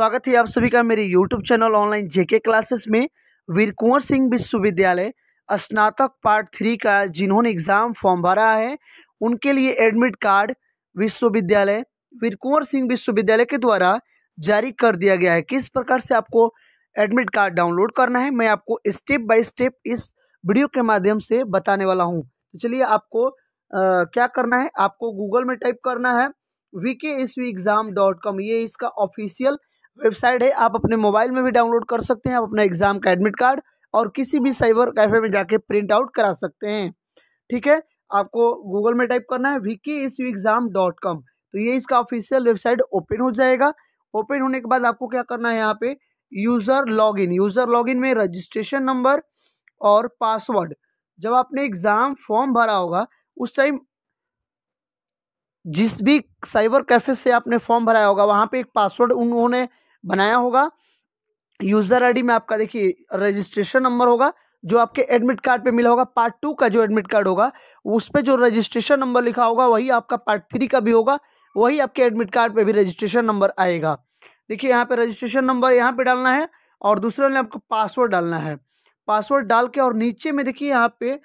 स्वागत है आप सभी का मेरे YouTube channel online JK classes में वीर कुंवर सिंह विश्वविद्यालय स्नातक पार्ट थ्री का जिन्होंने एग्ज़ाम फॉर्म भरा है उनके लिए एडमिट कार्ड विश्वविद्यालय वीर कुंवर सिंह विश्वविद्यालय के द्वारा जारी कर दिया गया है किस प्रकार से आपको एडमिट कार्ड डाउनलोड करना है मैं आपको स्टेप बाय स्टेप इस वीडियो के माध्यम से बताने वाला हूँ तो चलिए आपको आ, क्या करना है आपको गूगल में टाइप करना है V K S V exam dot com ये इसका ऑफिशियल वेबसाइट है आप अपने मोबाइल में भी डाउनलोड कर सकते हैं आप अपना एग्ज़ाम का एडमिट कार्ड और किसी भी साइबर कैफ़े में जाके प्रिंट आउट करा सकते हैं ठीक है आपको गूगल में टाइप करना है V K S U exam dot com तो ये इसका ऑफिशियल वेबसाइट ओपन हो जाएगा ओपन होने के बाद आपको क्या करना है यहाँ पे यूज़र लॉगिन यूज़र लॉगिन में रजिस्ट्रेशन नंबर और पासवर्ड जब आपने एग्ज़ाम फॉर्म भरा होगा उस टाइम जिस भी साइबर कैफ़े से आपने फॉर्म भराया होगा वहाँ पे एक पासवर्ड उन्होंने बनाया होगा यूज़र आई में आपका देखिए रजिस्ट्रेशन नंबर होगा जो आपके एडमिट कार्ड पे मिला होगा पार्ट टू का जो एडमिट कार्ड होगा उस पर जो रजिस्ट्रेशन नंबर लिखा होगा वही आपका पार्ट थ्री का भी होगा वही आपके एडमिट कार्ड पे भी रजिस्ट्रेशन नंबर आएगा देखिए यहाँ पे रजिस्ट्रेशन नंबर यहाँ पे डालना है और दूसरा में आपको पासवर्ड डालना है पासवर्ड डाल के और नीचे में देखिए यहाँ पे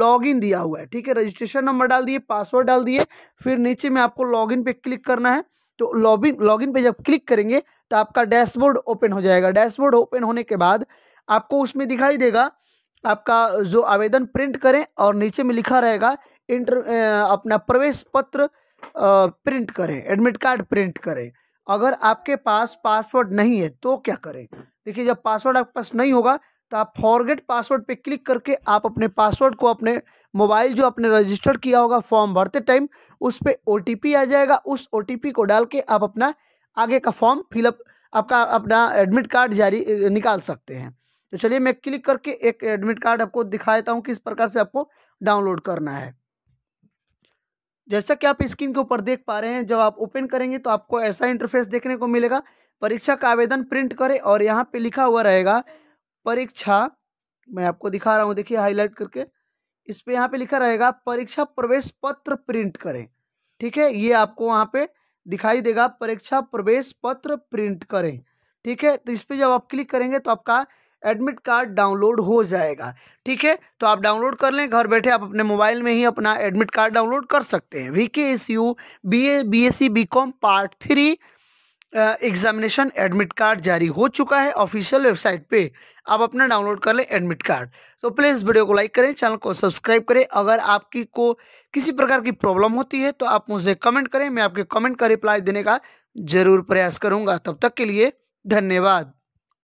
लॉग दिया हुआ है ठीक है रजिस्ट्रेशन नंबर डाल दिए पासवर्ड डाल दिए फिर नीचे में आपको लॉगिन पे क्लिक करना है तो लॉगिन लॉगिन पे जब क्लिक करेंगे तो आपका डैशबोर्ड ओपन हो जाएगा डैशबोर्ड ओपन होने के बाद आपको उसमें दिखाई देगा आपका जो आवेदन प्रिंट करें और नीचे में लिखा रहेगा इंटर अपना प्रवेश पत्र प्रिंट करें एडमिट कार्ड प्रिंट करें अगर आपके पास पासवर्ड नहीं है तो क्या करें देखिए जब पासवर्ड आपके पास नहीं होगा तो आप फॉरगेट पासवर्ड पे क्लिक करके आप अपने पासवर्ड को अपने मोबाइल जो आपने रजिस्टर किया होगा फॉर्म भरते टाइम उस पर ओ आ जाएगा उस ओ को डाल के आप अपना आगे का फॉर्म फिलअप आपका अपना एडमिट कार्ड जारी निकाल सकते हैं तो चलिए मैं क्लिक करके एक एडमिट कार्ड आपको दिखा देता हूँ किस प्रकार से आपको डाउनलोड करना है जैसा कि आप स्क्रीन के ऊपर देख पा रहे हैं जब आप ओपन करेंगे तो आपको ऐसा इंटरफेस देखने को मिलेगा परीक्षा का आवेदन प्रिंट करें और यहाँ पे लिखा हुआ रहेगा परीक्षा मैं आपको दिखा रहा हूँ देखिए हाईलाइट करके इस पर यहाँ पे लिखा रहेगा परीक्षा प्रवेश पत्र प्रिंट करें ठीक है ये आपको वहाँ पे दिखाई देगा परीक्षा प्रवेश पत्र प्रिंट करें ठीक है तो इस पर जब आप क्लिक करेंगे तो आपका एडमिट कार्ड डाउनलोड हो जाएगा ठीक है तो आप डाउनलोड कर लें घर बैठे आप अपने मोबाइल में ही अपना एडमिट कार्ड डाउनलोड कर सकते हैं V K S U B A B S C B com part three examination admit card जारी हो चुका है ऑफिशियल वेबसाइट पे आप अपना डाउनलोड कर लें एडमिट कार्ड तो प्लीज़ वीडियो को लाइक करें चैनल को सब्सक्राइब करें अगर आपकी को किसी प्रकार की प्रॉब्लम होती है तो आप मुझे कमेंट करें मैं आपके कमेंट का रिप्लाई देने का ज़रूर प्रयास करूँगा तब तक के लिए धन्यवाद